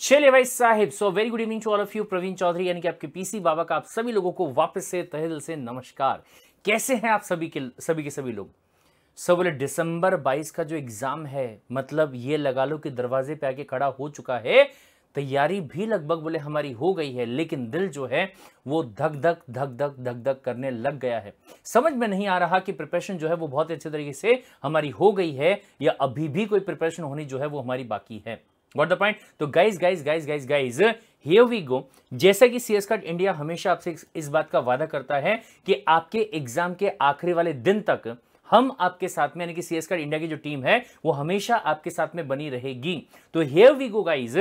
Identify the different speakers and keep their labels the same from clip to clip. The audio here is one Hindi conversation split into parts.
Speaker 1: चलिए भाई साहिब so very good evening to all of you Praveen Chaudhary यानी कि आपके पीसी बाबा का आप सभी लोगों को वापस से तहे दिल से नमस्कार कैसे हैं आप सभी के सभी के सभी लोग सो बोले दिसंबर 22 का जो एग्ज़ाम है मतलब ये लगा लो कि दरवाजे पे आके खड़ा हो चुका है तैयारी भी लगभग बोले हमारी हो गई है लेकिन दिल जो है वो धक धक धक धक धक धक करने लग गया है समझ में नहीं आ रहा कि प्रिपरेशन जो है वो बहुत अच्छे तरीके से हमारी हो गई है या अभी भी कोई प्रिपरेशन होनी जो है वो हमारी बाकी है गॉट द पॉइंट तो guys guys guys guys guys here we go जैसा कि सीएस कार्ड इंडिया हमेशा आपसे इस बात का वादा करता है कि आपके एग्जाम के आखिरी वाले दिन तक हम आपके साथ में यानी कि सीएस कार्ड इंडिया की जो टीम है वो हमेशा आपके साथ में बनी रहेगी तो हेयर वी गो गाइज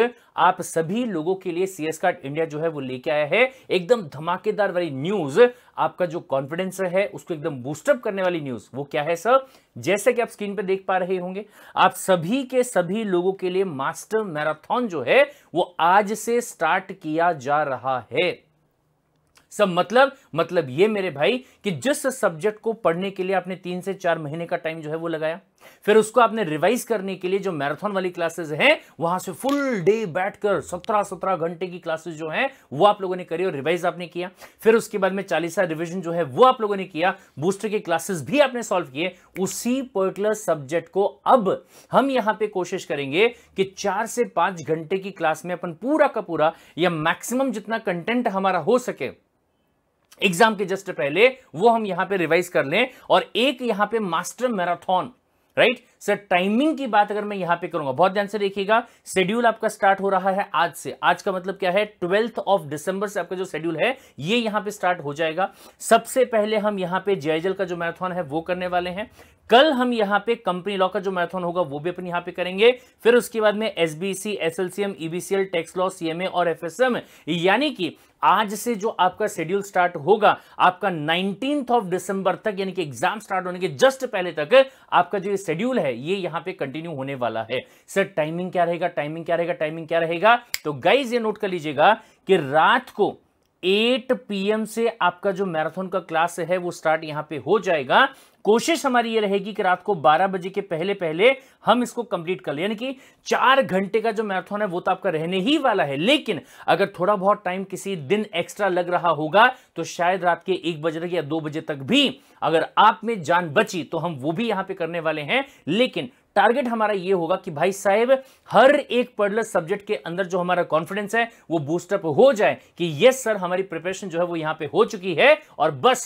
Speaker 1: आप सभी लोगों के लिए एस कार्ड इंडिया जो है वो लेके आया है एकदम धमाकेदार वाली न्यूज आपका जो कॉन्फिडेंस है उसको एकदम बूस्टअप करने वाली न्यूज वो क्या है सर जैसे कि आप स्क्रीन पे देख पा रहे होंगे आप सभी के सभी लोगों के लिए मास्टर मैराथन जो है वो आज से स्टार्ट किया जा रहा है सब मतलब मतलब ये मेरे भाई कि जिस सब्जेक्ट को पढ़ने के लिए आपने तीन से चार महीने का टाइम जो है वो लगाया फिर उसको आपने रिवाइज करने के लिए जो मैराथन वाली क्लासेस हैं वहां से फुल डे बैठकर सत्रह सत्रह घंटे की क्लासेस जो हैं वो आप लोगों ने करी और रिवाइज आपने किया फिर उसके बाद में चालीसा रिविजन जो है वो आप लोगों ने किया बूस्टर के क्लासेस भी आपने सॉल्व किए उसी पर्टिकुलर सब्जेक्ट को अब हम यहां पर कोशिश करेंगे कि चार से पांच घंटे की क्लास में अपन पूरा का पूरा या मैक्सिमम जितना कंटेंट हमारा हो सके एग्जाम के जस्ट पहले वो हम यहां पे रिवाइज कर लें और एक यहां पे master marathon right sir timing की बात अगर मैं यहां पे करूंगा बहुत ध्यान से देखिएगा शेड्यूल आपका स्टार्ट हो रहा है आज से आज का मतलब क्या है ट्वेल्थ ऑफ दिसंबर से आपका जो शेड्यूल है ये यहां पे स्टार्ट हो जाएगा सबसे पहले हम यहां पे जयजल का जो मैराथन है वो करने वाले हैं कल हम यहां पे कंपनी लॉ का जो मैराथन होगा वो भी अपन यहां पे करेंगे फिर उसके बाद में S B C S L C M tax law C M A और एफ एस एम यानी कि आज से जो आपका शेड्यूल स्टार्ट होगा आपका नाइनटीन ऑफ दिसंबर तक यानी कि एग्जाम स्टार्ट होने के जस्ट पहले तक आपका जो शेड्यूल है ये यहां पे कंटिन्यू होने वाला है सर टाइमिंग क्या रहेगा टाइमिंग क्या रहेगा टाइमिंग क्या रहेगा तो गाइज ये नोट कर लीजिएगा कि रात को 8 पीएम से आपका जो मैराथन का क्लास है वो स्टार्ट यहां पे हो जाएगा कोशिश हमारी ये रहेगी कि रात को 12 बजे के पहले पहले हम इसको कंप्लीट कर लें यानी कि चार घंटे का जो मैराथन है वो तो आपका रहने ही वाला है लेकिन अगर थोड़ा बहुत टाइम किसी दिन एक्स्ट्रा लग रहा होगा तो शायद रात के एक बजे तक या दो बजे तक भी अगर आप में जान बची तो हम वो भी यहां पर करने वाले हैं लेकिन टारगेट हमारा ये होगा कि भाई साहब हर एक पर्टिकुलर सब्जेक्ट के अंदर जो हमारा कॉन्फिडेंस है वो बूस्टअप हो जाए कि यस सर हमारी प्रिपरेशन जो है वो यहां पे हो चुकी है और बस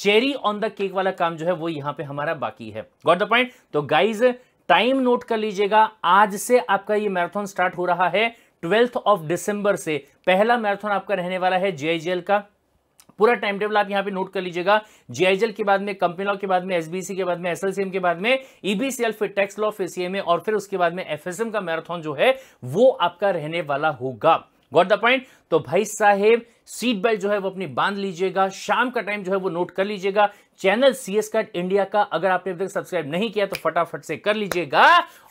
Speaker 1: चेरी ऑन द केक वाला काम जो है वो यहां पे हमारा बाकी है गॉट द पॉइंट तो गाइज टाइम नोट कर लीजिएगा आज से आपका ये मैराथन स्टार्ट हो रहा है ट्वेल्थ ऑफ डिसंबर से पहला मैराथन आपका रहने वाला है जेआईजीएल का पूरा टाइम टेबल आप यहां पे नोट कर लीजिएगा जीआईजल के बाद में कंपनी लॉ के बाद में एसबीसी के बाद में एसएलसीएम के बाद में ईबीसीएल e फिर टैक्स लॉ फिर सीएमए और फिर उसके बाद में एफएसएम का मैराथन जो है वो आपका रहने वाला होगा गॉट द पॉइंट तो भाई साहेब सीट बेल्ट जो है वो अपनी बांध लीजिएगा शाम का टाइम जो है वो नोट कर लीजिएगा channel C S cut India का अगर आपने अभी तक सब्सक्राइब नहीं किया तो फटाफट से कर लीजिएगा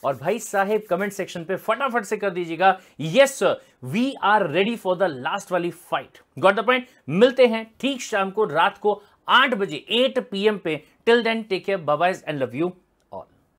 Speaker 1: और भाई साहेब कमेंट सेक्शन पे फटाफट से कर दीजिएगा yes we are ready for the last वाली फाइट गॉट द पॉइंट मिलते हैं ठीक शाम को रात को आठ बजे एट एम पे till then take care babies and love you